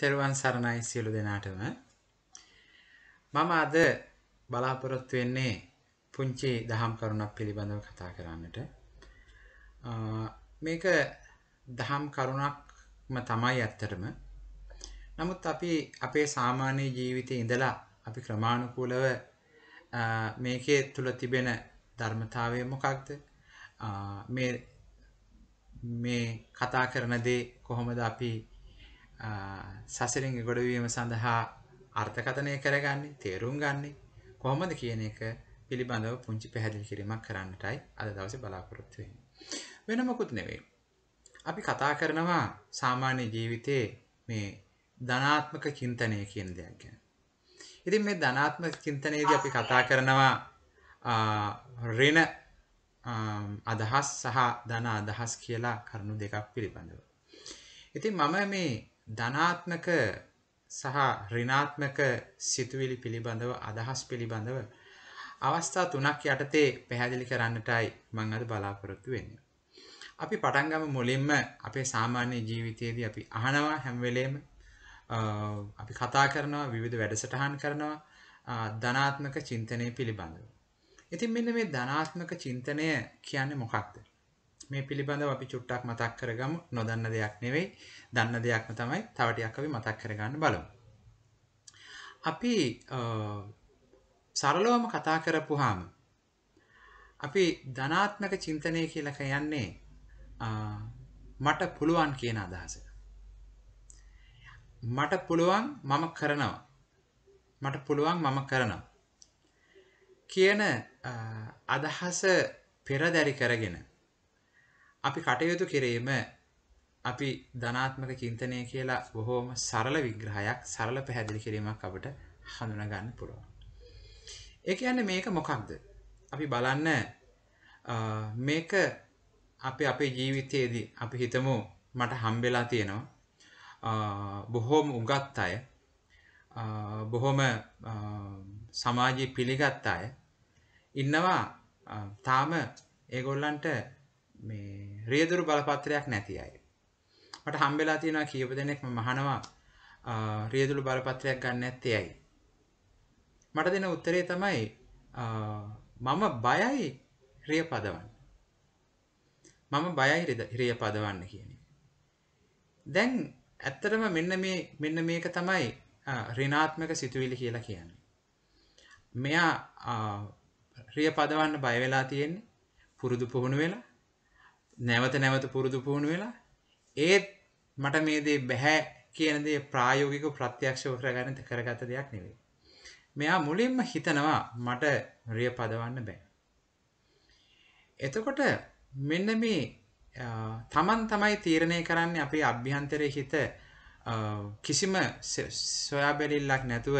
තෙරුවන් සරණයි සියලු දෙනාටම මම අද බලාපොරොත්තු වෙන්නේ පුංචි දහම් කරුණක් පිළිබඳව කතා කරන්නට මේක දහම් කරුණක්ම තමයි ඇත්තටම නමුත් අපි අපේ සාමාන්‍ය ජීවිතයේ ඉඳලා අපි ක්‍රමානුකූලව මේකේ තුල තිබෙන ධර්මතාවය මොකක්ද මේ මේ කතා කරන දේ කොහොමද අපි සසරින් ගොඩවීම සඳහා අර්ථකථනය කරගන්නේ තේරුම් ගන්නේ කොහොමද කියන එක පිළිබඳව පුංචි පැහැදිලි කිරීමක් කරන්නටයි අද දවසේ බලාපොරොත්තු වෙන්නේ. වෙන මොකුත් නෙවෙයි. අපි කතා කරනවා සාමාන්‍ය ජීවිතයේ මේ ධනාත්මක චින්තනය කියන දෙයක් ගැන. ඉතින් මේ ධනාත්මක චින්තනයේදී අපි කතා කරනවා ඍණ අදහස් සහ ධන අදහස් කියලා කරුණු දෙකක් පිළිබඳව. ඉතින් මම මේ ධනාත්මක සහ ඍණාත්මක සිතුවිලි පිළිබඳව අදහස් පිළිබඳව අවස්ථා තුනක් යටතේ පැහැදිලි කරන්නටයි මම අද බලාපොරොත්තු වෙන්නේ. අපි පටන් ගමු මුලින්ම අපේ සාමාන්‍ය ජීවිතයේදී අපි අහනවා හැම වෙලේම අපි කතා කරනවා විවිධ වැඩසටහන් කරනවා ධනාත්මක චින්තනය පිළිබඳව. ඉතින් මෙන්න මේ ධනාත්මක චින්තනය කියන්නේ මොකක්ද? මේ පිළිබඳව අපි චුට්ටක් මතක් කරගමු. නොදන්න දෙයක් නෙවෙයි. දන්න දෙයක්ම තමයි තව ටිකක් අපි මතක් කරගන්න බලමු. අපි සරලවම කතා කරපුවාම අපි ධනාත්මක චින්තනය කියලා කියන්නේ මට පුළුවන් කියන අදහස. මට පුළුවන් මම කරනවා. මට පුළුවන් මම කරනවා. කියන අදහස පෙරදැරි කරගෙන අපි කටයුතු කිරීම අපි ධනාත්මක චින්තනය කියලා බොහෝම සරල විග්‍රහයක් සරල පැහැදිලි කිරීමක් අපට හඳුනගන්න පුළුවන්. ඒ කියන්නේ මේක මොකක්ද? අපි බලන්න මේක අපි අපේ ජීවිතයේදී අපි හිතමු මට හම්බෙලා තියෙනවා බොහෝම උගත් අය බොහොම සමාජයේ පිළිගත් අය ඉන්නවා තාම ඒගොල්ලන්ට මේ රියදුරු බලපත්‍රයක් නැති අය. මට හම්බෙලා තියෙනවා කීප දෙනෙක් මහනවා රියදුරු බලපත්‍රයක් ගන්න ඇත්තේ ඇයි. මට දෙන උත්තරේ තමයි මම බයයි රිය පදවන්න. මම බයයි රිය පදවන්න කියන එක. දැන් ඇත්තටම මෙන්න මේ මෙන්න මේක තමයි ඍණාත්මක සිතුවිලි කියලා කියන්නේ. මෙයා රිය පදවන්න බය වෙලා තියෙන්නේ පුරුදු පුහුණු වෙලා නැවත නැවත පුරුදු පුහුණු වෙලා ඒත් මට මේ දේ බැහැ කියන දේ ප්‍රායෝගික ප්‍රත්‍යක්ෂව කරගන්න කරගත දෙයක් නෙවෙයි. මෙයා මුලින්ම හිතනවා මට රිය පදවන්න බෑ. එතකොට මෙන්න මේ තමන් තමයි තීරණය කරන්නේ අපේ අභ්‍යන්තරය හිත කිසිම සොයා බැලිල්ලක් නැතුව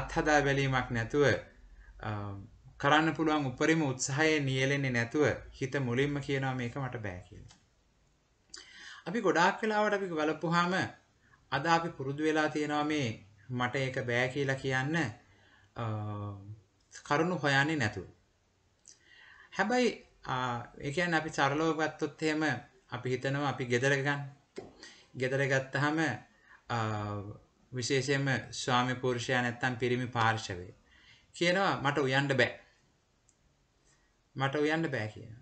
අත්හදා බැලීමක් නැතුව කරන්න පුළුවන් උපරිම උත්සාහය නියැලෙන්නේ නැතුව හිත මුලින්ම කියනවා මේක මට බෑ කියලා. අපි ගොඩාක් වෙලාවට අපි බලපුවාම අද අපි පුරුදු වෙලා තියෙනවා මේ මට ඒක බෑ කියලා කියන්න කරුණු හොයන්නේ නැතුව. හැබැයි ඒ කියන්නේ අපි සරලව ගත්තොත් එහෙම අපි හිතනවා අපි ගෙදර ගන්න. ගෙදර ගත්තාම විශේෂයෙන්ම ස්වාමි පුරුෂයා නැත්තම් පිරිමි පාර්ශවය කියනවා මට උයන්න බෑ. මට උයන්න බෑ කියන.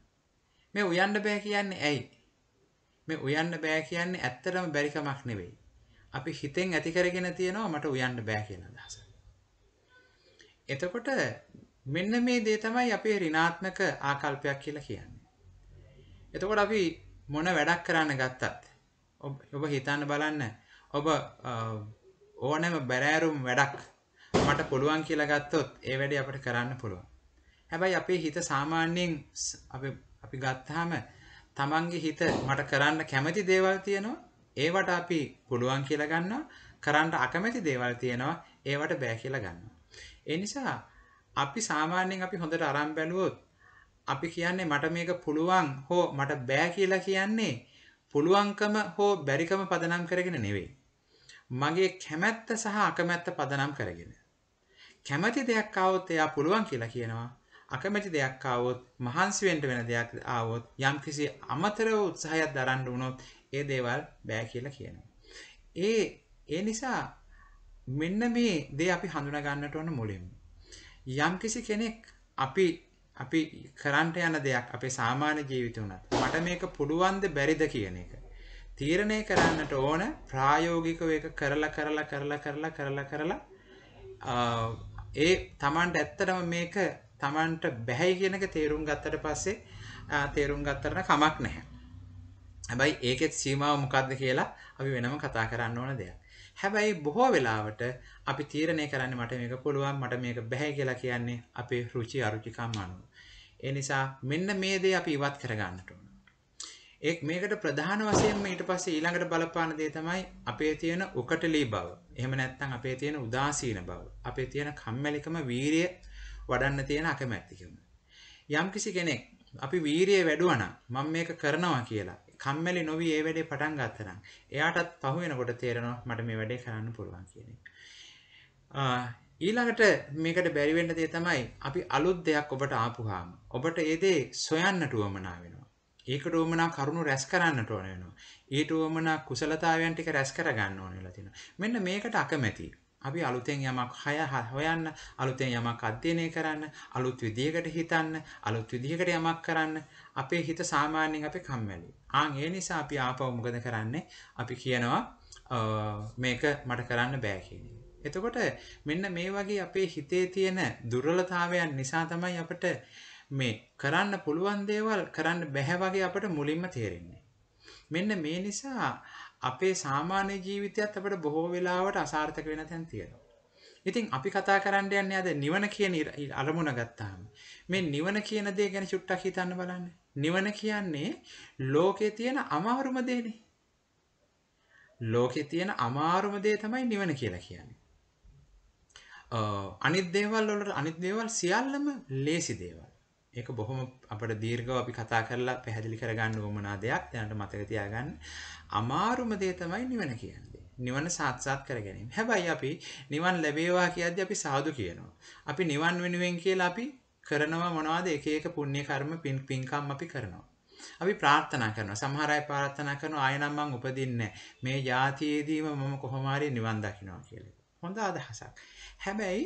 මේ උයන්න බෑ කියන්නේ ඇයි? මේ උයන්න බෑ කියන්නේ ඇත්තටම බැරිකමක් නෙවෙයි. අපි හිතෙන් ඇති කරගෙන තියෙනවා මට උයන්න බෑ කියන අදහස. එතකොට මෙන්න මේ දේ තමයි අපේ ඍණාත්මක ආකල්පයක් කියලා කියන්නේ. එතකොට අපි මොන වැඩක් කරන්න ගත්තත් ඔබ හිතන්න බලන්න ඔබ ඕනෑම බැරෑරුම් වැඩක් මට පුළුවන් කියලා ගත්තොත් ඒ වැඩේ අපිට කරන්න පුළුවන්. හැබැයි අපේ හිත සාමාන්‍යයෙන් අපි ගත්තාම තමන්ගේ හිත මට කරන්න කැමති දේවල් තියෙනවා ඒවට අපි පුළුවන් කියලා ගන්නවා කරන්න අකමැති දේවල් තියෙනවා ඒවට බෑ කියලා ගන්නවා. ඒ නිසා අපි සාමාන්‍යයෙන් අපි හොඳට අරන් බැලුවොත් අපි කියන්නේ මට මේක පුළුවන් හෝ මට බෑ කියලා කියන්නේ පුළුවන්කම හෝ බැරිකම පදනම් කරගෙන නෙවෙයි. මගේ කැමැත්ත සහ අකමැත්ත පදනම් කරගෙන. කැමති දෙයක් આવොත් එයා පුළුවන් කියලා කියනවා. අකමැති දෙයක් ආවොත් මහන්සි වෙන්න වෙන දෙයක් ආවොත් යම්කිසි අමතරව උත්සාහයක් දරන්න වුණොත් ඒ දේවල් බෑ කියලා කියනවා. ඒ ඒ නිසා මෙන්න මේ දේ අපි හඳුනා ගන්නට ඕන මුලින්ම. යම්කිසි කෙනෙක් අපි අපි කරන්ට යන දෙයක් අපේ සාමාන්‍ය ජීවිතේ උනත් මට මේක පුළුවන්ද බැරිද කියන එක තීරණය කරන්නට ඕන ප්‍රායෝගිකව ඒක කරලා කරලා කරලා කරලා කරලා කරලා ඒ තමන්ට ඇත්තටම මේක Tamanට බැහැයි කියන එක තේරුම් ගත්තට පස්සේ තේරුම් ගත්තට කමක් නැහැ. හැබැයි ඒකෙත් සීමාව මොකද්ද කියලා අපි වෙනම කතා කරන්න ඕන දෙයක්. හැබැයි බොහෝ වෙලාවට අපි තීරණය කරන්න මට මේක පුළුවන් මට මේක බැහැ කියලා කියන්නේ අපේ රුචි අරුචිකම් අනුව. ඒ නිසා මෙන්න මේ දේ අපි ඉවත් කරගන්නට ඕන. ඒ මේකට ප්‍රධාන වශයෙන්ම ඊට පස්සේ ඊළඟට බලපාන දේ තමයි අපේ තියෙන උකටලී බව. එහෙම නැත්නම් අපේ තියෙන උදාසීන බව. අපේ තියෙන කම්මැලිකම වීරිය වඩන්න තියෙන අකමැත්තකම. යම්කිසි කෙනෙක් අපි වීරිය වැඩුවනම් මම මේක කරනවා කියලා කම්මැලි නොවී ඒ වැඩේ පටන් ගත්තනම් එයාටත් පහු වෙනකොට තේරෙනවා මට මේ වැඩේ කරන්න පුළුවන් කියන එක. ඊළඟට මේකට බැරි වෙන්න දේ තමයි අපි අලුත් දෙයක් ඔබට ආපුවාම ඔබට ඒ දේ සොයන්නට උවමනා වෙනවා. ඒකට උවමනා කරුණු රැස් කරන්නට ඕන වෙනවා. ඊට උවමනා කුසලතාවයන් ටික රැස් කර ගන්න ඕන වෙලා තියෙනවා. මෙන්න මේකට අකමැතියි. අපි අලුතෙන් යමක් හය හොයන්න අලුතෙන් යමක් අධ්‍යයනය කරන්න අලුත් විදිහකට හිතන්න අලුත් විදිහකට යමක් කරන්න අපේ හිත සාමාන්‍යයෙන් අපි කම්මැලි. ආන් ඒ නිසා අපි ආපහු මොකද කරන්නේ? අපි කියනවා මේක මට කරන්න බෑ කියන එතකොට මෙන්න මේ වගේ අපේ හිතේ තියෙන දුර්වලතාවයන් නිසා තමයි අපිට මේ කරන්න පුළුවන් දේවල් කරන්න බැහැ වගේ අපට මුලින්ම තේරෙන්නේ. මෙන්න මේ නිසා අපේ සාමාන්‍ය ජීවිතයත් අපට බොහෝ වෙලාවට අසාර්ථක වෙන තැන් තියෙනවා. ඉතින් අපි කතා කරන්න යන්නේ අද නිවන කියන අරමුණ ගත්තාම මේ නිවන කියන දේ ගැන චුට්ටක් හිතන්න බලන්න. නිවන කියන්නේ ලෝකේ තියෙන අමාරුම දේනේ. ලෝකේ තියෙන අමාරුම දේ තමයි නිවන කියලා කියන්නේ. අනිත් දේවල් වලට අනිත් දේවල් සියල්ලම ලේසි දේවල්. ඒක බොහොම අපිට දීර්ඝව අපි කතා කරලා පැහැදිලි කරගන්න ඕමනා දෙයක් දැනට මතක තියාගන්න. අමාරුම දේ තමයි නිවන කියන්නේ. නිවන සාක්ෂාත් කර ගැනීම. හැබැයි අපි නිවන් ලැබේවා කියද්දී අපි සාදු කියනවා. අපි නිවන් වෙනුවෙන් කියලා අපි කරනවා මොනවද? එක එක පුණ්‍ය කර්ම පින්කම් අපි කරනවා. අපි ප්‍රාර්ථනා කරනවා. සමහර අය ප්‍රාර්ථනා කරනවා ආයෙනම් මං උපදින්නේ මේ ජාතියේදීම මම කොහොම හරි නිවන් දකින්නවා කියලා. හොඳ අදහසක්. හැබැයි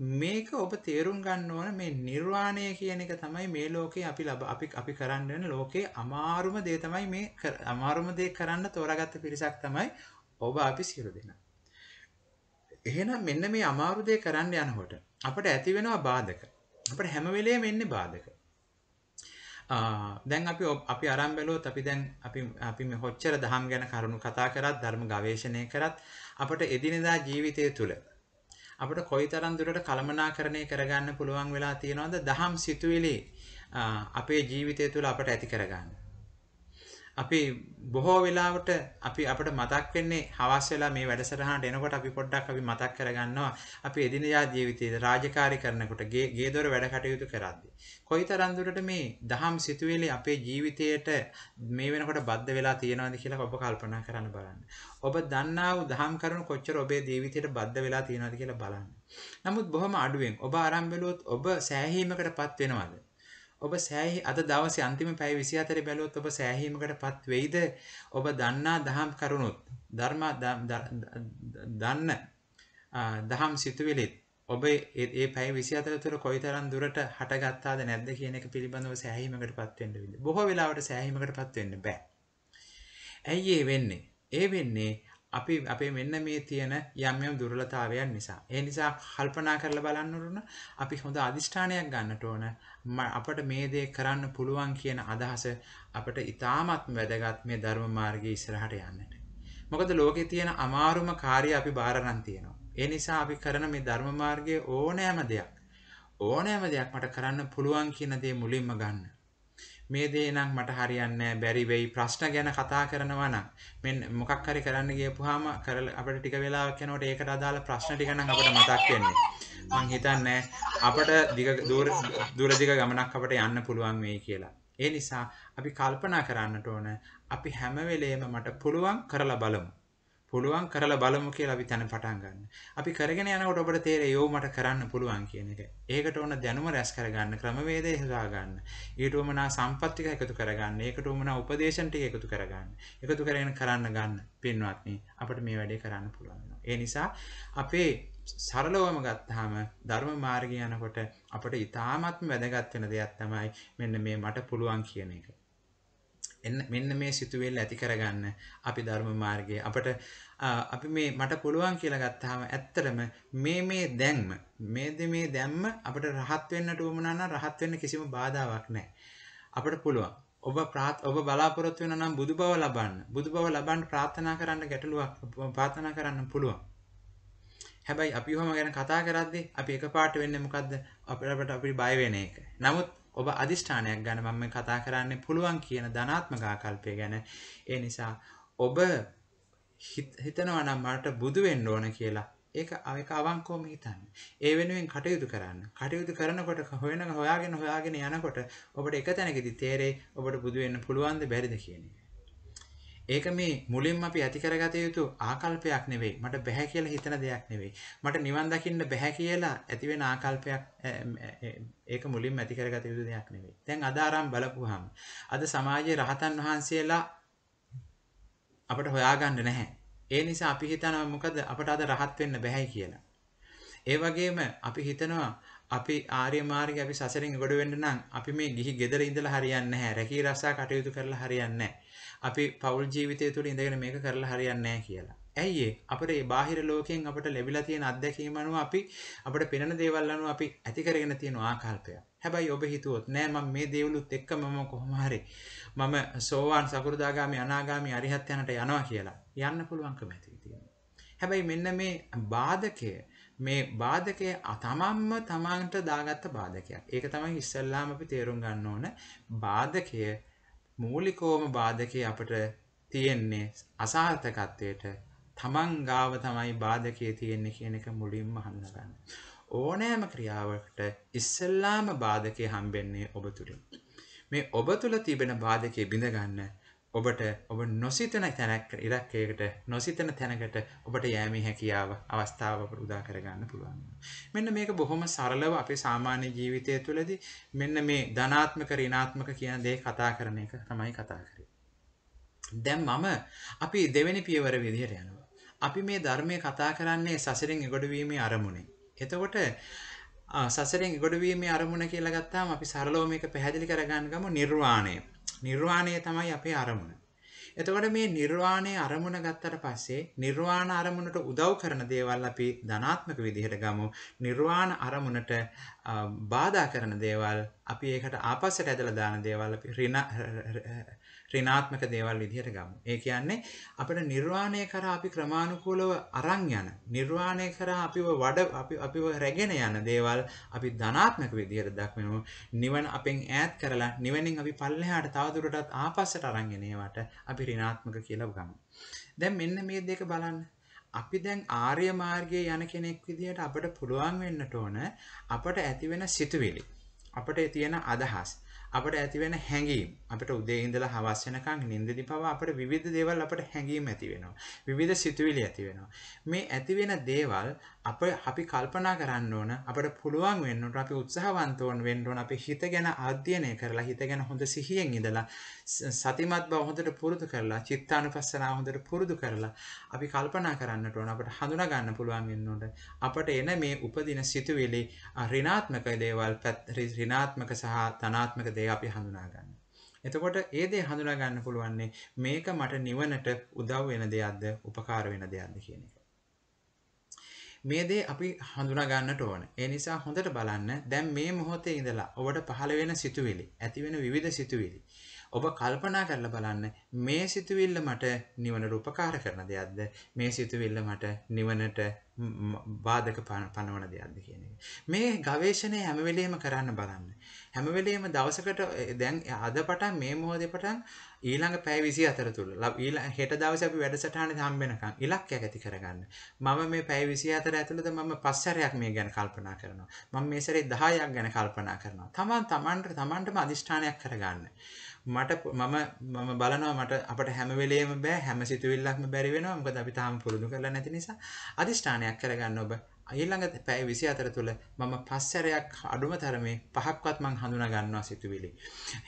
මේක ඔබ තේරුම් ගන්න ඕන මේ නිර්වාණය කියන එක තමයි මේ ලෝකේ අපි ලබ අපි අපි කරන්න වෙන ලෝකේ අමාරුම දේ තමයි මේ අමාරුම දේ කරන්න තෝරාගත්ත පිරිසක් තමයි ඔබ අපි සියලු දෙනා. එහෙනම් මෙන්න මේ අමාරු දේ කරන්න යනකොට අපිට ඇති වෙනවා බාධක. අපිට හැම වෙලේම එන්නේ බාධක. දැන් අපි අපි අරන් බැලුවොත් අපි දැන් අපි අපි මේ හොච්චර දහම් ගැන කරුණු කතා කරත් ධර්ම ගවේෂණය කරත් අපිට එදිනෙදා ජීවිතය තුළ අපට කොයිතරම් දුරට කළමනාකරණය කරගන්න පුළුවන් වෙලා තියෙනවද දහම් සිතුවිලි අපේ ජීවිතය තුළ අපට ඇති කරගන්න. අපි බොහෝ වෙලාවට අපි අපට මතක් වෙන්නේ හවස් වෙලා මේ වැඩසටහනට එනකොට අපි පොඩ්ඩක් අපි මතක් කරගන්නවා අපි එදිනදා ජීවිතයේ රාජකාරී කරනකොට ගේ ගේ දොර වැඩ කටයුතු කරද්දී කොයිතරම් දුරට මේ දහම් සිතුවිලි අපේ ජීවිතයට මේ වෙනකොට බද්ධ වෙලා තියෙනවද කියලා ඔබ කල්පනා කරන්න බලන්න. ඔබ දන්නා වූ දහම් කරුණු කොච්චර ඔබේ ජීවිතයට බද්ධ වෙලා තියෙනවද කියලා බලන්න. නමුත් බොහොම අඩුවෙන් ඔබ ආරම්භ ඔබ සෑහීමකටපත් වෙනවද? ඔබ සෑහි අද දවසේ අන්තිම පැය 24 බැලුවොත් ඔබ සෑහීමකටපත් වෙයිද? ඔබ දන්නා දහම් කරුණොත් ධර්ම දන්න දහම් සිතුවිලිත් ඔබ ඒ පැය 24 තුළ කොයිතරම් දුරට හටගත්තාද නැද්ද කියන එක පිළිබඳව සෑහීමකටපත් වෙන්න විදිහ. බොහෝ වෙලාවට සෑහීමකටපත් වෙන්න බෑ. ඇයි ඒ වෙන්නේ? ඒ වෙන්නේ අපි අපේ මෙන්න මේ තියෙන යම් යම් දුර්වලතාවයන් නිසා. ඒ නිසා කල්පනා කරලා බලන්න ඕන අපි හොඳ අදිෂ්ඨානයක් ගන්නට ඕන. අපට මේ දේ කරන්න පුළුවන් කියන අදහස අපට ඉතාමත් වැදගත් මේ ධර්ම මාර්ගයේ ඉස්සරහට යන්නට. මොකද ලෝකේ තියෙන අමාරුම කාර්යය අපි බාර ගන්න තියෙනවා. ඒ නිසා අපි කරන මේ ධර්ම මාර්ගයේ ඕනෑම දෙයක් ඕනෑම දෙයක් මට කරන්න පුළුවන් කියන දේ මුලින්ම ගන්න. මේ දේ නම් මට හරියන්නේ බැරි වෙයි ප්‍රශ්න ගැන කතා කරනවා නම් මෙන්න මොකක් හරි කරන්න ගියපුවාම කරලා අපිට ටික වෙලාවක් යනකොට ඒකට අදාළ ප්‍රශ්න ටික නම් අපිට මතක් වෙන්නේ මං හිතන්නේ අපිට දිග දුර දුර දිග ගමනක් අපිට යන්න පුළුවන් වෙයි කියලා ඒ නිසා අපි කල්පනා කරන්නට ඕන අපි හැම වෙලේම මට පුළුවන් කරලා බලමු පුළුවන් කරලා බලමු කියලා අපි තැන පටන් ගන්න. අපි කරගෙන යනකොට ඔබට තේරෙයි යෝ මට කරන්න පුළුවන් කියන එක. ඒකට ඕන දැනුම රැස් කරගන්න, ක්‍රමවේදය හදා ගන්න. ඊට උමනා සම්පත් ටික එකතු කරගන්න, ඒකට උමනා උපදේශන ටික එකතු කරගන්න. එකතු කරගෙන කරන්න ගන්න. පින්වත්නි, අපිට මේ වැඩේ කරන්න පුළුවන්. ඒ නිසා අපේ සරලවම ගත්තාම ධර්ම මාර්ගය යනකොට අපිට ඊ타මත්ම වැදගත් වෙන දෙයක් තමයි මෙන්න මේ මට පුළුවන් කියන එක. මෙන්න මේ සිතුවිල්ල ඇති කරගන්න අපි ධර්ම මාර්ගයේ අපට අපි මේ මට පුළුවන් කියලා ගත්තාම ඇත්තටම මේ මේ දැන්ම මේ මේ දැම්ම අපිට රහත් වෙන්නට උවමනා නම් රහත් වෙන්න කිසිම බාධාවක් නැහැ. අපිට පුළුවන්. ඔබ ප්‍රාත් ඔබ බලාපොරොත්තු වෙන නම් බුදු බව ලබන්න. බුදු බව ලබන්න ප්‍රාර්ථනා කරන්න ගැටලුවක් ප්‍රාර්ථනා කරන්න පුළුවන්. හැබැයි අපි ඔහම ගැන කතා කරද්දී අපි එකපාරට වෙන්නේ මොකද්ද? අපිට අපිට බය වෙන එක. නමුත් ඔබ අධිෂ්ඨානයක් ගැන මම කතා කරන්නේ පුළුවන් කියන ධනාත්මකාකල්පය ගැන ඒ නිසා ඔබ හිතනවා නම් මට බුදු වෙන්න ඕන කියලා ඒක ඒක අවංකවම හිතන්න. ඒ වෙනුවෙන් කටයුතු කරන්න. කටයුතු කරනකොට හොයන හොයාගෙන හොයාගෙන යනකොට ඔබට එක තැනකදී තේරෙයි ඔබට බුදු වෙන්න පුළුවන්ද බැරිද කියන එක. ඒක මේ මුලින්ම අපි ඇති කරගත යුතු ආකල්පයක් නෙවෙයි. මට බෑ කියලා හිතන දෙයක් නෙවෙයි. මට නිවන් දකින්න බෑ කියලා ඇති වෙන ආකල්පයක් ඒක මුලින්ම ඇති කරගත යුතු දෙයක් නෙවෙයි. දැන් අද ආරම් බලපුවාම අද සමාජයේ රහතන් වහන්සේලා අපිට හොයාගන්න නැහැ. ඒ නිසා අපි හිතනවා මොකද අපට අද රහත් වෙන්න බෑයි කියලා. ඒ වගේම අපි හිතනවා අපි ආර්ය මාර්ගය අපි සසරින් ගොඩ වෙන්න නම් අපි මේ ගිහි ගෙදර ඉඳලා හරියන්නේ නැහැ. රැකී රසා කටයුතු කරලා හරියන්නේ නැහැ. අපි පවුල් ජීවිතය තුළ ඉඳගෙන මේක කරලා හරියන්නේ නැහැ කියලා. ඇයි ඒ? අපිට මේ බාහිර ලෝකයෙන් අපිට ලැබිලා තියෙන අත්දැකීම අනුව අපි අපිට පෙනෙන දේවල් අනුව අපි ඇති කරගෙන තියෙන ආකල්පය. හැබැයි ඔබ හිතුවොත් නෑ මම මේ දේවලුත් එක්ක මම කොහොම හරි මම සෝවාන් සකෘදාගාමි අනාගාමි අරිහත් යනට යනවා කියලා යන්න පුළුවන්කම ඇති තියෙනවා. හැබැයි මෙන්න මේ බාධකය මේ බාධකය අතමම්ම තමන්ට දාගත්ත බාධකයක්. ඒක තමයි ඉස්සල්ලාම අපි තේරුම් ගන්න ඕන. බාධකය මූලිකෝම බාධකේ අපට තියෙන්නේ අසාර්ථකත්වයට තමන් ගාව තමයි බාධකයේ තියෙන්නේ කියන එක මුලින්ම හඳුනගන්න. ඕනෑම ක්‍රියාවකට ඉස්සෙල්ලාම බාධකේ හම්බෙන්නේ ඔබ තුලින්. මේ ඔබ තුල තිබෙන බාධකේ බිඳ ගන්න ඔබට ඔබ නොසිතන තැනක් ඉලක්කයකට නොසිතන තැනකට ඔබට යෑමේ හැකියාව අවස්ථාව ඔබට උදා කරගන්න පුළුවන්. මෙන්න මේක බොහොම සරලව අපේ සාමාන්‍ය ජීවිතය තුළදී මෙන්න මේ ධනාත්මක ඍණාත්මක කියන දේ කතා කරන එක තමයි කතා කරන්නේ. දැන් මම අපි දෙවෙනි පියවර විදිහට යනවා. අපි මේ ධර්මයේ කතා කරන්නේ සසරෙන් එගොඩවීමේ අරමුණෙන්. එතකොට සසරෙන් එගොඩවීමේ අරමුණ කියලා ගත්තාම අපි සරලව මේක පැහැදිලි කරගන්න ගමු නිර්වාණය. නිර්වාණය තමයි අපේ අරමුණ. එතකොට මේ නිර්වාණය අරමුණ ගත්තට පස්සේ නිර්වාණ අරමුණට උදව් කරන දේවල් අපි ධනාත්මක විදිහට ගමු. නිර්වාණ අරමුණට බාධා කරන දේවල් අපි ඒකට ආපස්සට ඇදලා දාන දේවල් අපි ඍණාත්මක දේවල් විදිහට ගමු. ඒ කියන්නේ අපිට නිර්වාණය කරා අපි ක්‍රමානුකූලව අරන් යන නිර්වාණය කරා අපිව වඩ අපි අපිව රැගෙන යන දේවල් අපි ධනාත්මක විදිහට දක්වමු. නිවන අපෙන් ඈත් කරලා නිවනින් අපි පල්ලෙහාට තවදුරටත් ආපස්සට අරන් අපි ඍණාත්මක කියලා ගමු. දැන් මෙන්න මේ දෙක බලන්න. අපි දැන් ආර්ය මාර්ගයේ යන කෙනෙක් විදිහට අපට පුළුවන් වෙන්නට ඕන අපට ඇතිවෙන සිතුවිලි අපට තියෙන අදහස් අපට ඇතිවෙන හැඟීම් අපට උදේ ඉඳලා හවස වෙනකන් නිින්දදී පවා අපට විවිධ දේවල් අපට හැඟීම් ඇති වෙනවා විවිධ සිතුවිලි ඇති වෙනවා මේ ඇති වෙන දේවල් අප අපි කල්පනා කරන්න ඕන අපට පුළුවන් වෙන්නට අපි උත්සාහවන්තෝන් වෙන්ඩුවන අපි හිත ගැන අධ්‍යයනය කරලා හිත ගැන හොඳ සිහියෙන් ඉඳලා සතිමත් බව හොඳට පුරුදු කරලා චිත්තානු පස්සනා හොඳට පුරුදු කරලා අපි කල්පනා කරන්නට ඕන අපට හඳුනා ගන්න පුළුවන් වෙන්නට අපට එන මේ උපදින සිතුවෙලි රිනාත්මක දේවල් පැත් රිනාත්මක සහ තනාත්මක දේ අපි හඳුනා ගන්න. එතකොට ඒ දේ හඳුනා ගන්න පුළුවන්නේ මේක මට නිවනට උදව් වෙන දෙයක්ද උපකාර වෙන දෙයක්ද කියන එක. මේ දේ අපි හඳුනා ගන්නට ඕන. ඒ නිසා හොඳට බලන්න දැන් මේ මොහොතේ ඉඳලා ඔබට පහළ වෙන සිතුවිලි, ඇති වෙන විවිධ සිතුවිලි. ඔබ කල්පනා කරලා බලන්න මේ සිතුවිල්ල මට නිවනට උපකාර කරන දෙයක්ද? මේ සිතුවිල්ල මට නිවනට බාධක පනවන දෙයක්ද කියන එක. මේ ගවේෂණය හැම වෙලේම කරන්න බලන්න. හැම වෙලේම දවසකට දැන් අද පටන් මේ මොහොතේ පටන් ඊළඟ පැය 24 තුල ඊළඟ හෙට දවසේ අපි වැඩසටහනේ හම්බෙනකන් ඉලක්කයක් ඇති කරගන්න. මම මේ පැය 24 ඇතුළත මම පස්සරයක් මේ ගැන කල්පනා කරනවා. මම මේ සැරේ 10ක් ගැන කල්පනා කරනවා. තමන් තමන්ට තමන්ටම අදිෂ්ඨානයක් කරගන්න. මට මම මම බලනවා මට අපට හැම වෙලේම බෑ හැම සිතුවිල්ලක්ම බැරි වෙනවා. මොකද අපි තාම පුරුදු කරලා නැති නිසා අදිෂ්ඨානයක් කරගන්න ඔබ ඊළඟ පැය 24 තුළ මම පස්සරයක් අඩුම තරමේ පහක්වත් මං හඳුනා ගන්නවා සිතුවිලි.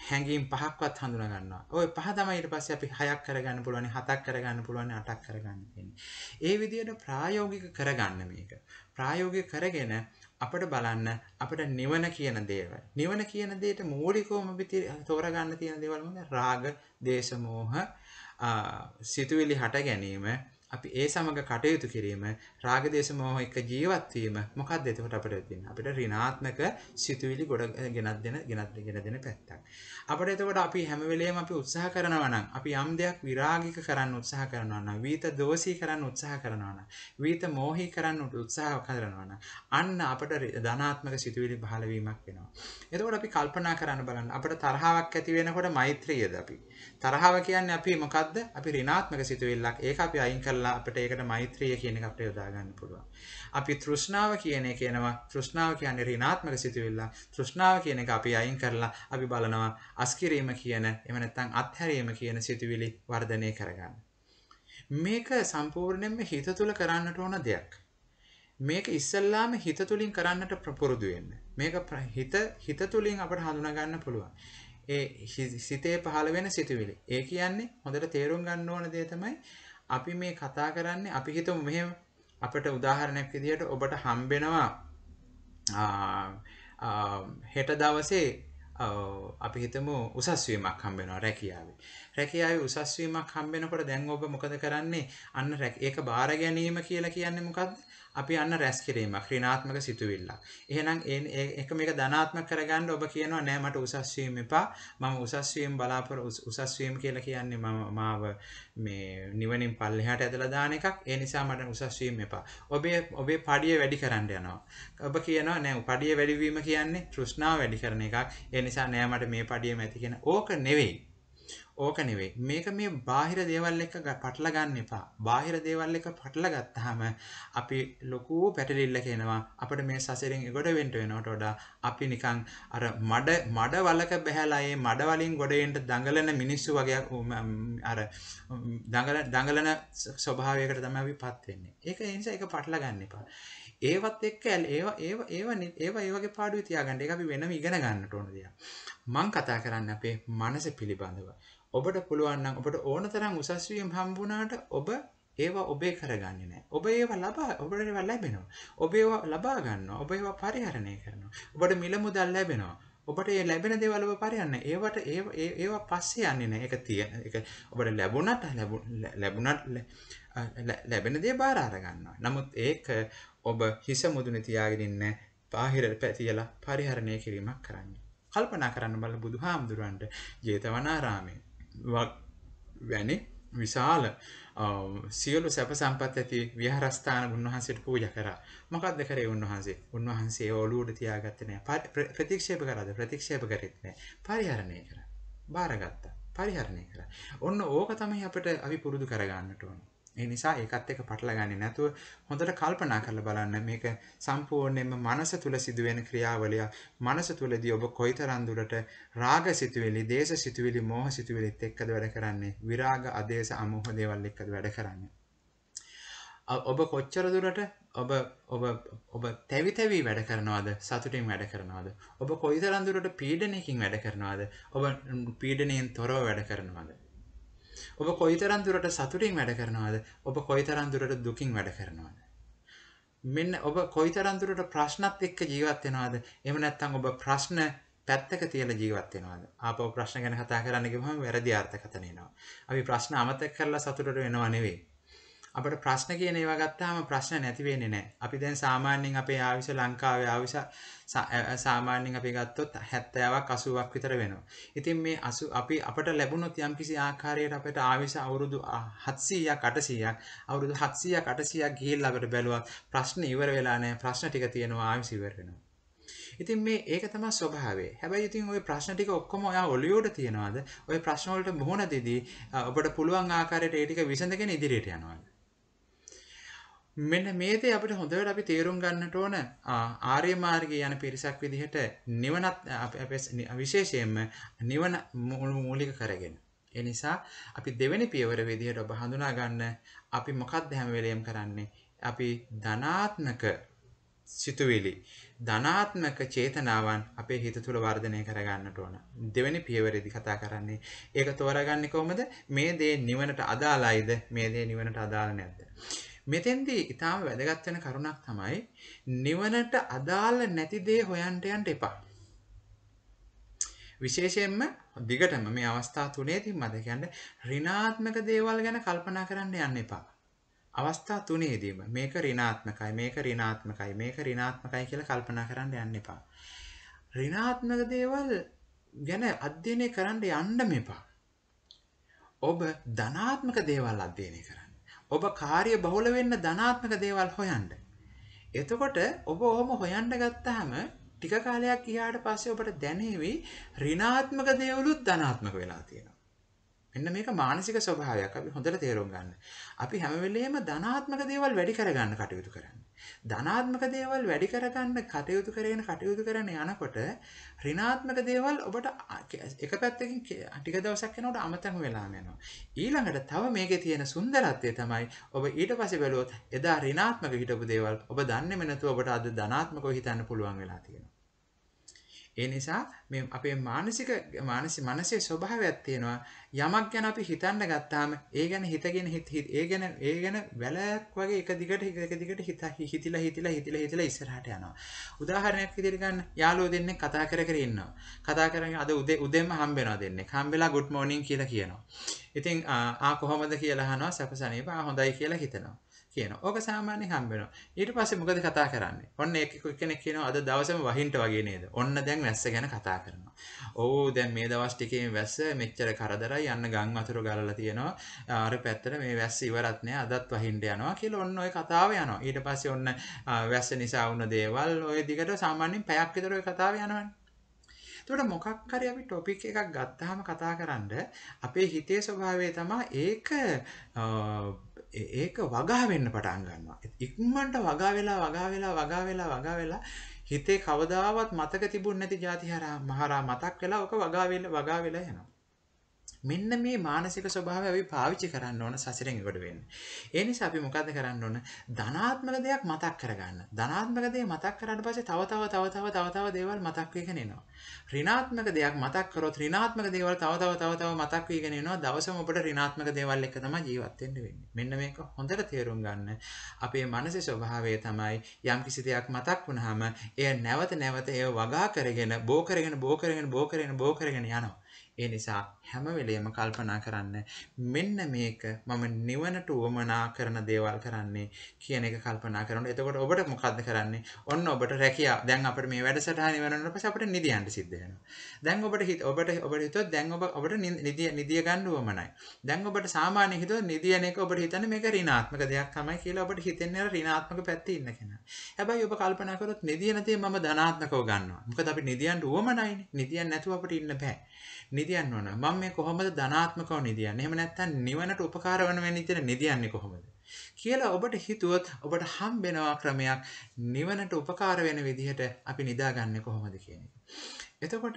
හැඟීම් පහක්වත් හඳුනා ගන්නවා. ওই පහ තමයි ඊට පස්සේ අපි හයක් කරගන්න පුළුවන්, හතක් කරගන්න පුළුවන්, අටක් කරගන්න වෙන්නේ. ඒ විදිහට ප්‍රායෝගික කරගන්න මේක. ප්‍රායෝගික කරගෙන අපට බලන්න අපිට නිවන කියන දේව. නිවන කියන දෙයට මූලිකවම අපි තෝරගන්න තියෙන දේවල් මොනවාද? රාග, දේශ, මෝහ, සිතුවිලි හට ගැනීම, අපි ඒ සමග කටයුතු කිරීම රාගදේශ මොහ එක ජීවත්වීම මොකක්ද එතකොට අපට තියෙන අපිට ඍණාත්මක සිතුවිලි ගොඩ ගෙනත් දෙන ගෙනත් ගෙන දෙන පැත්තක් අපිට එතකොට අපි හැම වෙලේම අපි උත්සාහ කරනවා නම් අපි යම් දෙයක් විරාගික කරන්න උත්සාහ කරනවා නම් විත දෝෂී කරන්න උත්සාහ කරනවා නම් විත මෝහී කරන්න උත්සාහ කරනවා නම් අන්න අපට ධනාත්මක සිතුවිලි පහළ වීමක් වෙනවා එතකොට අපි කල්පනා කරන්න බලන්න අපට තරහාවක් ඇති වෙනකොට මෛත්‍රියද අපි තරහාව කියන්නේ අපි මොකද්ද අපි ඍණාත්මක සිතුවිල්ලක් ඒක අපි අයින් කරලා කරලා අපිට ඒකට මෛත්‍රිය කියන එක අපිට යොදා ගන්න පුළුවන්. අපි තෘෂ්ණාව කියන එක කියනවා තෘෂ්ණාව කියන්නේ ඍණාත්මක සිතුවිල්ල. තෘෂ්ණාව කියන එක අපි අයින් කරලා අපි බලනවා අස්කිරීම කියන එහෙම නැත්නම් අත්හැරීම කියන සිතුවිලි වර්ධනය කරගන්න. මේක සම්පූර්ණයෙන්ම හිත තුළ කරන්නට ඕන දෙයක්. මේක ඉස්සල්ලාම හිත තුලින් කරන්නට ප්‍රපුරුදු වෙන්න. මේක හිත හිත තුලින් අපට හඳුනා ගන්න පුළුවන්. ඒ සිතේ පහළ වෙන සිතුවිලි. ඒ කියන්නේ හොඳට තේරුම් ගන්න ඕන දේ තමයි අපි මේ කතා කරන්නේ අපි හිතමු මෙහෙම අපිට උදාහරණයක් විදිහට ඔබට හම්බෙනවා හෙට දවසේ අපි හිතමු උසස් වීමක් හම්බෙනවා රැකියාවේ. රැකියාවේ උසස් වීමක් හම්බෙනකොට දැන් ඔබ මොකද කරන්නේ? අන්න ඒක බාර ගැනීම කියලා කියන්නේ මොකද්ද? අපි අන්න රැස් කිරීමක් ඍණාත්මක සිතුවිල්ලක්. එහෙනම් ඒක මේක ධනාත්මක කරගන්න ඔබ කියනවා නෑ මට උසස් වීම එපා. මම උසස් වීම බලාපොරොත්තු උසස් වීම කියලා කියන්නේ මම මාව මේ නිවනින් පල්ලෙහාට ඇදලා දාන එකක්. ඒ නිසා මට උසස් වීම එපා. ඔබේ ඔබේ පඩිය වැඩි කරන්න යනවා. ඔබ කියනවා නෑ පඩිය වැඩි වීම කියන්නේ තෘෂ්ණාව වැඩි කරන එකක්. ඒ නිසා නෑ මට මේ පඩියම ඇති කියන ඕක නෙවෙයි. ඕක නෙවෙයි. මේක මේ බාහිර දේවල් එක්ක පටල ගන්න එපා. බාහිර දේවල් එක්ක පටල ගත්තාම අපි ලොකු පැටලිල්ලක එනවා. අපිට මේ සසරෙන් ගොඩ වෙන්න වෙනවට වඩා අපි නිකන් අර මඩ මඩ වලක බැහැලා ඒ මඩ වලින් ගොඩ එන්න දඟලන මිනිස්සු වගේ අර දඟල දඟලන ස්වභාවයකට තමයි අපිපත් වෙන්නේ. ඒක ඒ නිසා ඒක පටල ගන්න එපා. ඒවත් එක්ක ඒවා ඒවා ඒවා ඒවා ඒ වගේ පාඩුවේ තියාගන්න. ඒක අපි වෙනම ඉගෙන ගන්නට ඕන දෙයක්. මම කතා කරන්නේ අපේ මනස පිළිබඳව. ඔබට පුළුවන් නම් ඔබට ඕන තරම් උසස් වීම් හම්බුණාට ඔබ ඒවා ඔබේ කරගන්නේ නැහැ. ඔබ ඒවා ලබා ඔබට ඒවා ලැබෙනවා. ඔබ ඒවා ලබා ගන්නවා. ඔබ ඒවා පරිහරණය කරනවා. ඔබට මිල මුදල් ලැබෙනවා. ඔබට ඒ ලැබෙන දේවල් ඔබ පරියන්න. ඒවට ඒවා පස්සේ යන්නේ නැහැ. ඒක තියෙන ඒක ඔබට ලැබුණත් ලැබුණත් ලැබෙන දේ බාර අර ගන්නවා. නමුත් ඒක ඔබ හිස මුදුනේ තියාගෙන ඉන්න බාහිර පැතියලා පරිහරණය කිරීමක් කරන්න. කල්පනා කරන්න බල බුදුහාමුදුරන්ට ජේතවනාරාමයේ වැනි විශාල සියලු සැප සම්පත් ඇති විහාරස්ථාන උන්වහන්සේට පූජා කරා. මොකක්ද කරේ උන්වහන්සේ? උන්වහන්සේ ඔලුවට තියාගත්තේ නෑ. ප්‍රතික්ෂේප කරාද? ප්‍රතික්ෂේප කරෙත් නෑ. පරිහරණය කරා. බාරගත්තා. පරිහරණය කරා. ඔන්න ඕක තමයි අපිට අපි පුරුදු කරගන්නට ඕනේ. ඒ නිසා ඒකත් එක්ක පටලගන්නේ නැතුව හොඳට කල්පනා කරලා බලන්න මේක සම්පූර්ණයෙන්ම මනස තුල සිදුවෙන ක්‍රියාවලියක්. මනස තුලදී ඔබ කොයිතරම් දුරට රාගසිතුවිලි, දේශසිතුවිලි, මෝහසිතුවිලිත් එක්කද වැඩ කරන්නේ? විරාග, අදේශ, අමෝහ දේවල් එක්කද වැඩ කරන්නේ? ඔබ කොච්චර දුරට ඔබ ඔබ ඔබ තැවි තැවි වැඩ කරනවද සතුටින් වැඩ කරනවද ඔබ කොයිතරම් දුරට පීඩනයකින් වැඩ කරනවද ඔබ පීඩනයෙන් තොරව වැඩ කරනවද ඔබ කොයිතරම් දුරට සතුටින් වැඩ කරනවද ඔබ කොයිතරම් දුරට දුකින් වැඩ කරනවද මෙන්න ඔබ කොයිතරම් දුරට ප්‍රශ්නත් එක්ක ජීවත් වෙනවද එහෙම නැත්නම් ඔබ ප්‍රශ්න පැත්තක තියලා ජීවත් වෙනවද ආපහු ප්‍රශ්න ගැන කතා කරන්න ගියම වැරදි අර්ථකථන එනවා අපි ප්‍රශ්න අමතක කරලා සතුටට වෙනව නෙවෙයි අපට ප්‍රශ්න කියන ඒවා ගත්තාම ප්‍රශ්න නැති වෙන්නේ නැහැ. අපි දැන් සාමාන්‍යයෙන් අපේ ආයුෂ ලංකාවේ ආයුෂ සාමාන්‍යයෙන් අපි ගත්තොත් 70ක් 80ක් විතර වෙනවා. ඉතින් මේ 80 අපි අපට ලැබුණොත් යම්කිසි ආකාරයකට අපට ආයුෂ අවුරුදු 700ක් 800ක් අවුරුදු 700ක් 800ක් ගිහිල්ලා අපිට බැලුවා ප්‍රශ්න ඉවර වෙලා නැහැ. ප්‍රශ්න ටික තියෙනවා ආයුෂ ඉවර වෙනවා. ඉතින් මේ ඒක තමයි ස්වභාවය. හැබැයි ඉතින් ওই ප්‍රශ්න ටික ඔක්කොම ඔයා ඔලියෝට තියනවාද? ওই ප්‍රශ්න වලට මුහුණ දෙදී ඔබට පුළුවන් ආකාරයට ඒ ටික විසඳගෙන ඉදිරියට යනවා. මෙන්න මේද අපිට හොඳට අපි තේරුම් ගන්නට ඕන ආර්ය මාර්ගයේ යන පිරිසක් විදිහට නිවනත් විශේෂයෙන්ම නිවන මූලික කරගෙන. ඒ නිසා අපි දෙවෙනි පියවර විදිහට ඔබ හඳුනා ගන්න අපි මොකක්ද හැම වෙලෙම කරන්නේ? අපි ධනාත්මක සිතුවිලි ධනාත්මක චේතනාවන් අපේ හිත තුළ වර්ධනය කරගන්නට ඕන. දෙවෙනි පියවරේදී කතා කරන්නේ ඒක තෝරගන්නේ කොහොමද? මේ දේ නිවනට අදාළයිද? මේ දේ නිවනට අදාළ නැද්ද? මෙතෙන්දී ඊටාම වැදගත් වෙන කරුණක් තමයි නිවනට අදාළ නැති දේ හොයන්න යන්න එපා. විශේෂයෙන්ම දිගටම මේ අවස්ථා තුනේදී මම කියන්නේ ඍණාත්මක දේවල් ගැන කල්පනා කරන්න යන්න එපා. අවස්ථා තුනේදීම මේක ඍණාත්මකයි මේක ඍණාත්මකයි මේක ඍණාත්මකයි කියලා කල්පනා කරන්න යන්න එපා. ඍණාත්මක දේවල් ගැන අධ්‍යයනය කරන්න යන්න මෙපා. ඔබ ධනාත්මක දේවල් අධ්‍යයනය කරන්න. ඔබ කාර්ය බහුල වෙන්න ධනාත්මක දේවල් හොයන්න. එතකොට ඔබ ඔහොම හොයන්න ගත්තාම ටික කාලයක් ගියාට පස්සේ ඔබට දැනෙවි ඍණාත්මක දේවලුත් ධනාත්මක වෙලා තියෙනවා. මෙන්න මේක මානසික ස්වභාවයක් අපි හොඳට තේරුම් ගන්න. අපි හැම වෙලෙම ධනාත්මක දේවල් වැඩි කරගන්න කටයුතු කරන්නේ. ධනාත්මක දේවල් වැඩි කරගන්න කටයුතු කරගෙන කටයුතු කරගෙන යනකොට ඍණාත්මක දේවල් ඔබට එක පැත්තකින් ටික දවසක් යනකොට අමතක වෙලාම යනවා. ඊළඟට තව මේකේ තියෙන සුන්දරත්වය තමයි ඔබ ඊට පස්සේ බැලුවොත් එදා ඍණාත්මක හිටපු දේවල් ඔබ දන්නේම නැතුව ඔබට අද ධනාත්මකව හිතන්න පුළුවන් වෙලා තියෙනවා. ඒ නිසා මේ අපේ මානසික මානසික මනසේ ස්වභාවයක් තියෙනවා යමක් ගැන අපි හිතන්න ගත්තාම ඒ ගැන හිතගෙන හිත ඒ ගැන ඒ ගැන වැලක් වගේ එක දිගට එක දිගට හිත හිතිලා හිතිලා හිතිලා හිතිලා ඉස්සරහට යනවා උදාහරණයක් විදිහට ගන්න යාළුවෝ දෙන්නෙක් කතා කර කර ඉන්නවා කතා කරගෙන අද උදේ උදේම හම්බ වෙනවා දෙන්නෙක් හම්බෙලා good morning කියලා කියනවා ඉතින් ආ කොහොමද කියලා අහනවා සැපසනීප ආ හොඳයි කියලා හිතනවා කියන ඕක සාමාන්‍ය හම්බෙන ඊට පස්සේ මොකද කතා කරන්නේ ඔන්න එකකු කෙනෙක් කියනවා අද දවසම වහින්ට වගේ නේද ඔන්න දැන් වැස්ස ගැන කතා කරනවා ඕ දැන් මේ දවස් ටිකේ වැස්ස මෙච්චර කරදරයි යන්න ගම් වතුර ගලලා තියෙනවා අර පැත්තට මේ වැස්ස ඉවරත් නෑ අදත් වහින්ට යනවා කියලා ඔන්න ඔය කතාව යනවා ඊට පස්සේ ඔන්න වැස්ස නිසා වුණ දේවල් ඔය දිගට සාමාන්‍යයෙන් පැයක් විතර ඔය කතාව යනවනේ එතකොට මොකක් හරි අපි ටොපික් එකක් ගත්තාම කතා කරන්න අපේ හිතේ ස්වභාවය තමයි ඒක ඒක වගා වෙන්න පටන් ගන්නවා. ඉක්මනට වගා වෙලා වගා වෙලා වගා වෙලා වගා වෙලා හිතේ කවදාවත් මතක තිබුණ නැති જાති හරහා මහරා මතක් වෙලා ඔක වගා වෙලා වගා වෙලා යනවා. මෙන්න මේ මානසික ස්වභාවය අපි පාවිච්චි කරන්න ඕන සසරෙන් එකට වෙන්න. ඒ නිසා අපි මොකද්ද කරන්න ඕන? ධනාත්මක දෙයක් මතක් කරගන්න. ධනාත්මක දේ මතක් කරාට පස්සේ තව තව තව තව තව තව දේවල් මතක් වෙගෙන එනවා. ඍණාත්මක දෙයක් මතක් කරොත් ඍණාත්මක දේවල් තව තව තව තව මතක් වෙගෙන එනවා. දවසම ඔබට ඍණාත්මක දේවල් එක තමයි ජීවත් වෙන්න වෙන්නේ. මෙන්න මේක හොඳට තේරුම් ගන්න. අපේ මනසේ ස්වභාවය තමයි යම් කිසි දෙයක් මතක් වුනහම එය නැවත නැවත එය වගා කරගෙන බෝ කරගෙන බෝ කරගෙන බෝ කරගෙන බෝ කරගෙන යනවා. ඒ නිසා හැම වෙලේම කල්පනා කරන්න මෙන්න මේක මම නිවනට උවමනා කරන දේවල් කරන්නේ කියන එක කල්පනා කරනකොට එතකොට ඔබට මොකද්ද කරන්නේ? ඔන්න ඔබට රැකියාව. දැන් අපිට මේ වැඩසටහන වෙනකොට පස්සේ අපිට නිදියන්න සිද්ධ වෙනවා. දැන් ඔබට හිත ඔබට ඔබට හිතුවොත් දැන් ඔබ ඔබට නිදිය නිදිය ගන්න උවමනයි. දැන් ඔබට සාමාන්‍ය හිතුවොත් නිදියන එක ඔබට හිතන්නේ මේක ඍණාත්මක දෙයක් තමයි කියලා ඔබට හිතෙන්නේ අර ඍණාත්මක පැත්තේ ඉන්න කෙනා. හැබැයි ඔබ කල්පනා කරොත් නිදිය නැතිව මම ධනාත්මකව ගන්නවා. මොකද අපි නිදියන්ට උවමනයිනේ. නිදියන් නැතුව අපිට ඉන්න බෑ. නිදියන්න ඕන. මම මේ කොහොමද ධනාත්මකව නිදියන්නේ? එහෙම නැත්නම් නිවනට උපකාර වන වෙන විදිහට නිදියන්නේ කොහොමද? කියලා ඔබට හිතුවොත් ඔබට හම්බෙනවා ක්‍රමයක් නිවනට උපකාර වෙන විදිහට අපි නිදාගන්නේ කොහොමද කියන එක. එතකොට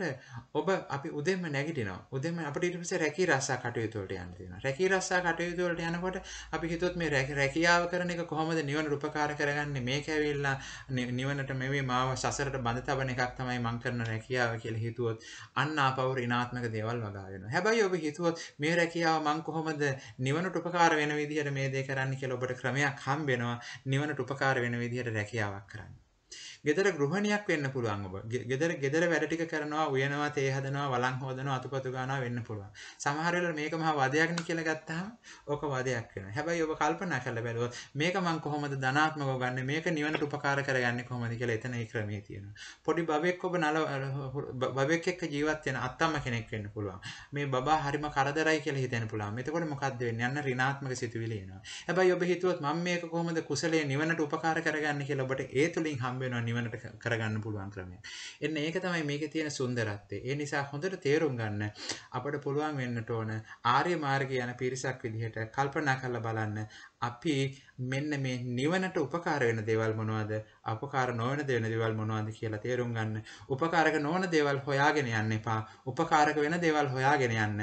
ඔබ අපි උදෙම නැගිටිනවා. උදෙම අපිට ඊට පස්සේ රැකී රස්සා කටයුතු වලට යන්න තියෙනවා. රැකී රස්සා කටයුතු වලට යනකොට අපි හිතුවොත් මේ රැකියාව කරන එක කොහොමද නිවනට උපකාර කරගන්නේ? මේක ඇවිල්ලා නිවනට මෙවේ මාව සසරට බඳ තබන එකක් තමයි මම කරන රැකියාව කියලා හිතුවොත් අන්න ආපවර ඍණාත්මක දේවල් වගා වෙනවා. හැබැයි ඔබ හිතුවොත් මේ රැකියාව මම කොහොමද නිවනට උපකාර වෙන විදිහට මේ දේ කරන්න කියලා ඔබට ක්‍රමයක් හම්බ වෙනවා. නිවනට උපකාර වෙන විදිහට රැකියාවක් කරන්න. ගෙදර ගෘහණියක් වෙන්න පුළුවන් ඔබ. ගෙදර ගෙදර වැඩ ටික කරනවා, උයනවා, තේ හදනවා, වළං හොදනවා, අතුපතු ගන්නවා වෙන්න පුළුවන්. සමහර වෙලාවට මේක මහා වදයක්නේ කියලා ගත්තාම ඕක වදයක් වෙනවා. හැබැයි ඔබ කල්පනා කරලා බලුවොත් මේක මං කොහොමද ධනාත්මකව ගන්නෙ? මේක නිවනට උපකාර කරගන්නේ කොහොමද කියලා එතන ඒ ක්‍රමයේ තියෙනවා. පොඩි බබෙක් ඔබ නල බබෙක් එක්ක ජීවත් වෙන අත්තම්ම කෙනෙක් වෙන්න පුළුවන්. මේ බබා හරිම කරදරයි කියලා හිතෙන්න පුළුවන්. එතකොට මොකද්ද වෙන්නේ? යන්න ඍණාත්මක සිතුවිලි එනවා. හැබැයි ඔබ හිතුවොත් මම මේක කොහොමද කුසලයේ නිවනට උපකාර කරගන්නේ කියලා ඔබට ඒ තුලින් හම්බ වෙනවා නිවනට කරගන්න පුළුවන් ක්‍රමය. එන්න ඒක තමයි මේකේ තියෙන සුන්දරත්වය. ඒ නිසා හොඳට තේරුම් ගන්න අපට පුළුවන් වෙන්නට ඕන ආර්ය මාර්ගය යන පිරිසක් විදිහට කල්පනා කරලා බලන්න අපි මෙන්න මේ නිවනට උපකාර වෙන දේවල් මොනවද? අපකාර නොවන දේවල් දේවල් මොනවද කියලා තේරුම් ගන්න. උපකාරක නොවන දේවල් හොයාගෙන යන්න එපා. උපකාරක වෙන දේවල් හොයාගෙන යන්න.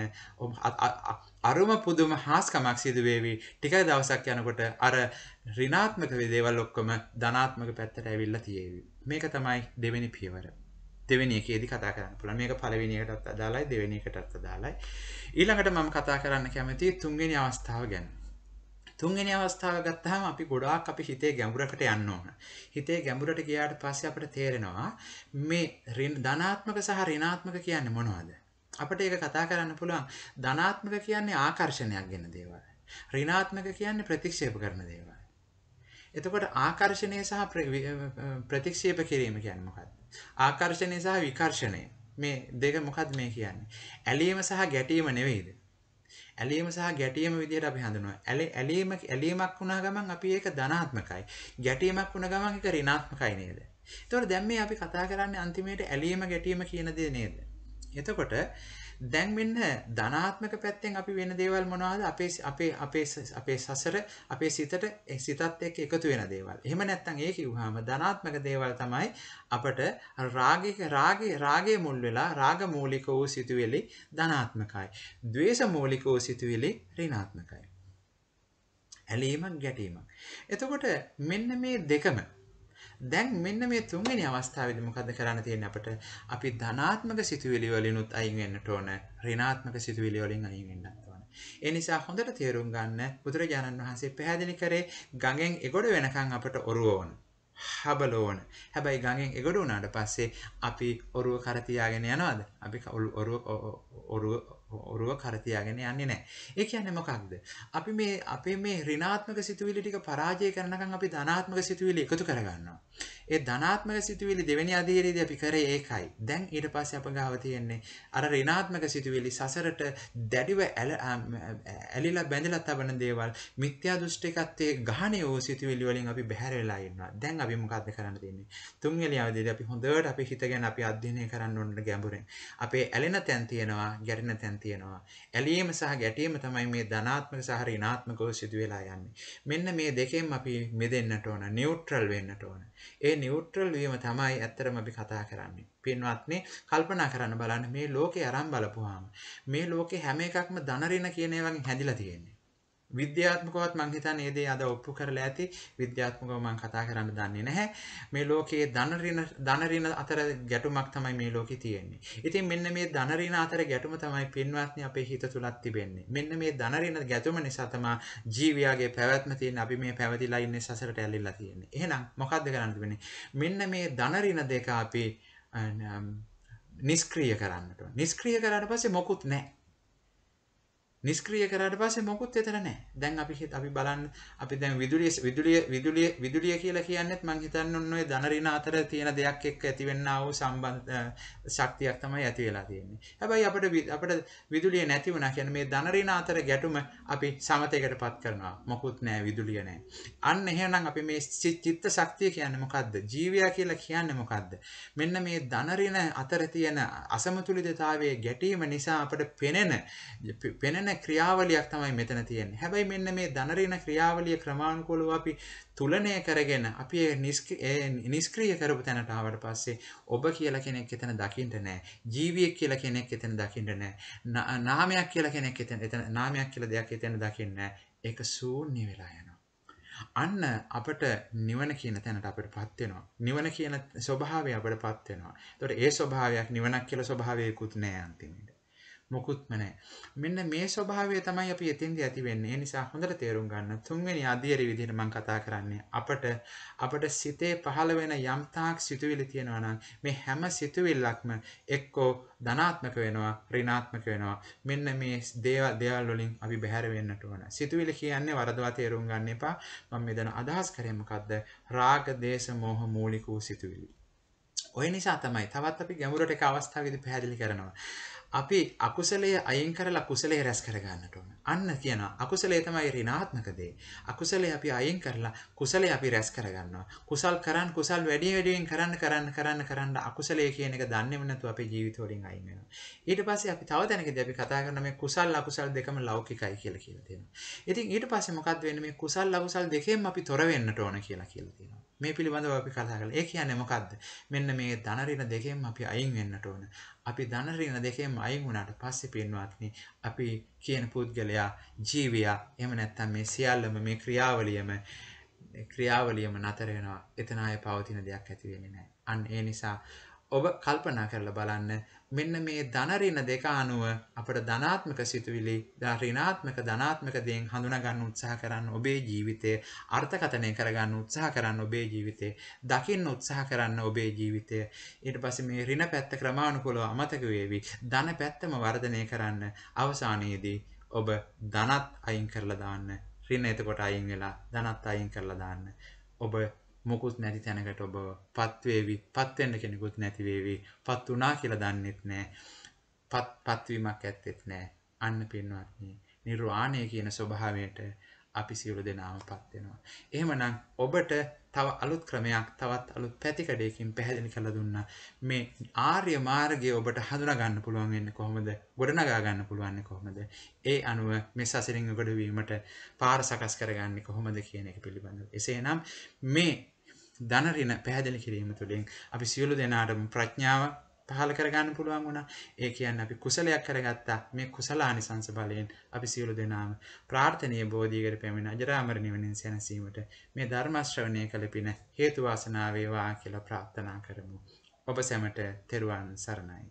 අරුම පුදුම හාස්කමක් සිදු වේවි. ටික දවසක් යනකොට අර ඍණාත්මක දේවල් ඔක්කොම ධනාත්මක පැත්තට ඇවිල්ලා තියෙවි. මේක තමයි දෙවෙනි පියවර. දෙවෙනි එකේදි කතා කරන්න පුළුවන්. මේක පළවෙනි එකටත් අදාළයි දෙවෙනි එකටත් අදාළයි. ඊළඟට මම කතා කරන්න කැමතියි තුන්වෙනි අවස්ථාව ගැන. තුන්වෙනි අවස්ථාව ගත්තාම අපි ගොඩාක් අපි හිතේ ගැඹුරකට යන්න ඕන. හිතේ ගැඹුරට ගියාට පස්සේ අපිට තේරෙනවා මේ ධනාත්මක සහ ඍණාත්මක කියන්නේ මොනවද? අපිට ඒක කතා කරන්න පුළුවන්. ධනාත්මක කියන්නේ ආකර්ෂණයක් ගැන දේවල්. ඍණාත්මක කියන්නේ ප්‍රතික්ෂේප කරන දේවල්. එතකොට ආකර්ෂණය සහ ප්‍රතික්ෂේප කිරීම කියන්නේ මොකක්ද? ආකර්ෂණය සහ විකර්ෂණය. මේ දෙක මොකද්ද මේ කියන්නේ? ඇලීම සහ ගැටීම නෙවෙයිද? ඇලීම සහ ගැටීම විදිහට අපි හඳුනනවා. ඇලේ ඇලීම ඇලීමක් වුණා ගමන් අපි ඒක ධනාත්මකයි. ගැටීමක් වුණා ගමන් ඒක ඍණාත්මකයි නේද? එතකොට දැන් මේ අපි කතා කරන්නේ අන්තිමේට ඇලීම ගැටීම කියන දේ නේද? එතකොට දැන් මෙන්න ධනාත්මක පැත්තෙන් අපි වෙන දේවල් මොනවද අපේ අපේ අපේ අපේ සසර අපේ සිතට සිතත් එක්ක එකතු වෙන දේවල්. එහෙම නැත්නම් ඒ කිව්වහම ධනාත්මක දේවල් තමයි අපට රාගික රාගේ රාගයේ මුල් වෙලා රාග මූලික වූ සිතුවිලි ධනාත්මකයි. ද්වේෂ මූලික වූ සිතුවිලි ඍණාත්මකයි. ඇලීමක් ගැටීමක්. එතකොට මෙන්න මේ දෙකම දැන් මෙන්න මේ තුන්වෙනි අවස්ථාවේදී මොකද කරන්න තියෙන්නේ අපිට? අපි ධනාත්මක සිතුවිලි වලිනුත් අයින් වෙන්නට ඕන. ඍණාත්මක සිතුවිලි වලින් අයින් වෙන්නත් ඕන. ඒ නිසා හොඳට තේරුම් ගන්න බුදුරජාණන් වහන්සේ පැහැදිලි කරේ ගඟෙන් එගොඩ වෙනකන් අපට ඔරුව ඕන. හබලෝන හැබැයි ගඟෙන් එගොඩ වුණාට පස්සේ අපි ඔරුව කරතියාගෙන යනවාද අපි ඔරුව කරතියාගෙන යන්නේ නෑ ඒ කියන්නේ මොකක්ද අපි මේ අපේ මේ ඍණාත්මක සිතුවිලි ටික පරාජය කරනකම් අපි ධනාත්මක සිතුවිලි එකතු කරගන්නවා ඒ ධනාත්මක සිතුවිලි දෙවෙනි අධීරයේදී අපි කරේ ඒකයි දැන් ඊට පස්සේ අප ගාව තියෙන්නේ අර ඍණාත්මක සිතුවිලි සසරට දැඩිව ඇලිලා බැඳලා තබන දේවල් මිත්‍යා දෘෂ්ටිකත්වයේ ගහණය වූ සිතුවිලි වලින් අපි බැහැර වෙලා ඉන්නවා දැන් අපි මොකක්ද කරන්න තින්නේ තුන්වෙනි අවධියේදී අපි හොඳට අපි හිත ගැන අපි අධ්‍යයනය කරන්න ඕන ගැඹුරෙන් අපේ ඇලෙන තැන් තියෙනවා ගැටෙන තැන් තියෙනවා ඇලීම සහ ගැටීම තමයි මේ ධනාත්මක සහ ඍණාත්මකව සිදු වෙලා යන්නේ මෙන්න මේ දෙකෙන් අපි මෙදෙන්නට ඕන නියුට්‍රල් වෙන්නට ඕන ඒ නියුට්‍රල් වීම තමයි ඇත්තටම අපි කතා කරන්නේ පින්වත්නි කල්පනා කරන්න බලන්න මේ ලෝකේ අරන් බලපුවාම මේ ලෝකේ හැම එකක්ම ධන රින කියන ඒවාගෙන් හැදිලා තියෙන්නේ විද්‍යාත්මකවත් මං හිතන්නේ ඒ දේ අද ඔප්පු කරලා ඇති විද්‍යාත්මකව මං කතා කරන්න දන්නේ නැහැ මේ ලෝකයේ ධන ඍණ ධන ඍණ අතර ගැටුමක් තමයි මේ ලෝකේ තියෙන්නේ. ඉතින් මෙන්න මේ ධන ඍණ අතර ගැටුම තමයි පින්වත්නි අපේ හිත තුලත් තිබෙන්නේ. මෙන්න මේ ධන ඍණ ගැටුම නිසා තමයි ජීවියාගේ පැවැත්ම තියෙන්නේ. අපි මේ පැවතිලා ඉන්නේ සසරට ඇලිලා තියෙන්නේ. එහෙනම් මොකද්ද කරන්න තිබෙන්නේ? මෙන්න මේ ධන ඍණ දෙක අපි නිෂ්ක්‍රීය කරන්නට. නිෂ්ක්‍රීය කරාට පස්සේ මොකුත් නැහැ. නිස්ක්‍රිය කරට පස්සේ මොකුත් එතර නෑ දැන් අපි හිත අපි බලන්න අපි දැන් විදුලිය විදුලිය විදුලිය විදුලිය කියලා කියන්නේත් මං හිතන්නේ ඔන්න ඔය ධනරින අතර තියෙන දෙයක් එක්ක ඇතිවෙනා වූ සම්බන්ධ ශක්තියක් තමයි ඇති වෙලා තියෙන්නේ. හැබැයි අපිට අපිට විදුලිය නැති වුණා කියන්නේ මේ ධනරින අතර ගැටුම අපි සමතේකටපත් කරනවා. මොකුත් නෑ විදුලිය නෑ. අන්න එහෙනම් අපි මේ චිත්ත ශක්තිය කියන්නේ මොකද්ද? ජීවය කියලා කියන්නේ මොකද්ද? මෙන්න මේ ධනරින අතර තියෙන අසමතුලිතතාවයේ ගැටීම නිසා අපිට පෙනෙන පෙනෙන ඍණ ක්‍රියාවලියක් තමයි මෙතන තියෙන්නේ. හැබැයි මෙන්න මේ ධන ඍණ ක්‍රියාවලිය ක්‍රමානුකූලව අපි තුලනය කරගෙන අපි නිෂ්ක්‍රීය කරපු තැනට ආවට පස්සේ ඔබ කියලා කෙනෙක් එතන දකින්න නෑ. ජීවියෙක් කියලා කෙනෙක් එතන දකින්න නෑ. නාමයක් කියලා කෙනෙක් එතන එතන නාමයක් කියලා දෙයක් එතන දකින්න නෑ. ඒක ශූන්‍ය වෙලා යනවා. අන්න අපට නිවන කියන තැනට අපිටපත් වෙනවා. නිවන කියන ස්වභාවය අපිටපත් වෙනවා. ඒතකොට ඒ ස්වභාවයක් නිවනක් කියලා ස්වභාවයකුත් නෑ අන්තිමට. මොකුත්ම නැහැ මෙන්න මේ ස්වභාවය තමයි අපි එතෙන්දී ඇති වෙන්නේ ඒ නිසා හොඳට තේරුම් ගන්න තුන්වෙනි අධ්‍යයනයේ විදිහට මම කතා කරන්නේ අපට අපට සිතේ පහළ වෙන යම් තාක් සිතුවිලි තියෙනවා නම් මේ හැම සිතුවිල්ලක්ම එක්කෝ ධනාත්මක වෙනවා ඍණාත්මක වෙනවා මෙන්න මේ දේවල් දේවල් වලින් අපි බැහැර වෙන්නට ඕන සිතුවිලි කියන්නේ වරදවා තේරුම් ගන්න එපා මම මෙතන අදහස් කරේ මොකද්ද රාග දේශ මොහ මූලික වූ සිතුවිලි ඔය නිසා තමයි තවත් අපි ගැඹුරට එක අවස්ථාවකදී පැහැදිලි කරනවා. අපි අකුසලයේ අයින් කරලා කුසලයේ රැස් කරගන්නට ඕන. අන්න කියනවා අකුසලයේ තමයි ඍණාත්මක දේ. අකුසලයේ අපි අයින් කරලා කුසලයේ අපි රැස් කරගන්නවා. කුසල් කරන් කුසල් වැඩි වැඩියෙන් කරන්න කරන්න කරන්න කරන්න අකුසලයේ කියන එක දන්නේම නැතුව අපේ ජීවිතවලින් අයින් වෙනවා. ඊට පස්සේ අපි තව දැනකදී අපි කතා කරන මේ කුසල් අකුසල් දෙකම ලෞකිකයි කියලා කියලා තියෙනවා. ඉතින් ඊට පස්සේ මොකක්ද වෙන්නේ මේ කුසල් අකුසල් දෙකෙන්ම අපි තොර වෙන්නට ඕන කියලා කියලා තියෙනවා. මේ පිළිබඳව අපි කතා කළා. ඒ කියන්නේ මොකද්ද? මෙන්න මේ ධන ඍණ දෙකෙන් අපි අයින් වෙන්නට ඕන. අපි ධන ඍණ දෙකෙන් අයින් වුණාට පස්සේ පින්වත්නි අපි කියන පුද්ගලයා ජීවියා එහෙම නැත්නම් මේ සියල්ලම මේ ක්‍රියාවලියම ක්‍රියාවලියම නතර වෙනවා. එතන ආයේ පවතින දෙයක් ඇති වෙන්නේ නැහැ. අන්න ඒ නිසා ඔබ කල්පනා කරලා බලන්න මෙන්න මේ ධන ඍණ දෙක අනුව අපිට ධනාත්මක සිතුවිලි ඍණාත්මක ධනාත්මක දේෙන් හඳුනා ගන්න උත්සාහ කරන්න ඔබේ ජීවිතය අර්ථකථනය කරගන්න උත්සාහ කරන්න ඔබේ ජීවිතය දකින්න උත්සාහ කරන්න ඔබේ ජීවිතය ඊට පස්සේ මේ ඍණ පැත්ත ක්‍රමානුකූලව අමතක වේවි ධන පැත්තම වර්ධනය කරන්න අවසානයේදී ඔබ ධනත් අයින් කරලා දාන්න ඍණ එතකොට අයින් වෙලා ධනත් අයින් කරලා දාන්න ඔබ මොකුත් නැති තැනකට ඔබ පත්වේවි පත්වෙන්න කෙනෙකුත් නැතිවේවි පත් වනා කියල දන්නෙත් නෑ පත් පත්වීමක් ඇත්තෙත් නෑ අන්න පෙන්වත්න්නේ නිර්වාණය කියන ස්වභාවයට අපි සියලු දෙනාම පත්වෙනවා. එහෙමනම් ඔබට තව අලුත් ක්‍රමයක් තවත් අලුත් පැතිකඩයකින් පැහැදිලි කරලා දුන්නා. මේ ආර්ය මාර්ගය ඔබට හඳුනා ගන්න පුළුවන් වෙන්නේ කොහොමද? ගොඩනගා ගන්න පුළුවන් කොහොමද? ඒ අනුව මේ සසරින් උගඩ වීමට පාර සකස් කරගන්නේ කොහොමද කියන එක පිළිබඳව. එසේනම් මේ ධන රින පැහැදිලි කිරීම තුළින් අපි සියලු දෙනාටම ප්‍රඥාව පහළ කරගන්න පුළුවන් වුණා. ඒ කියන්නේ අපි කුසලයක් කරගත්තා. මේ කුසලානිසංස බලයෙන් අපි සියලු දෙනාම ප්‍රාර්ථනීය බෝධියකට පැමිණ අජරා මර නිවනින් සැනසීමට මේ ධර්ම ශ්‍රවණය කළ පින හේතු වාසනා වේවා කියලා ප්‍රාර්ථනා කරමු. ඔබ සැමට තෙරුවන් සරණයි.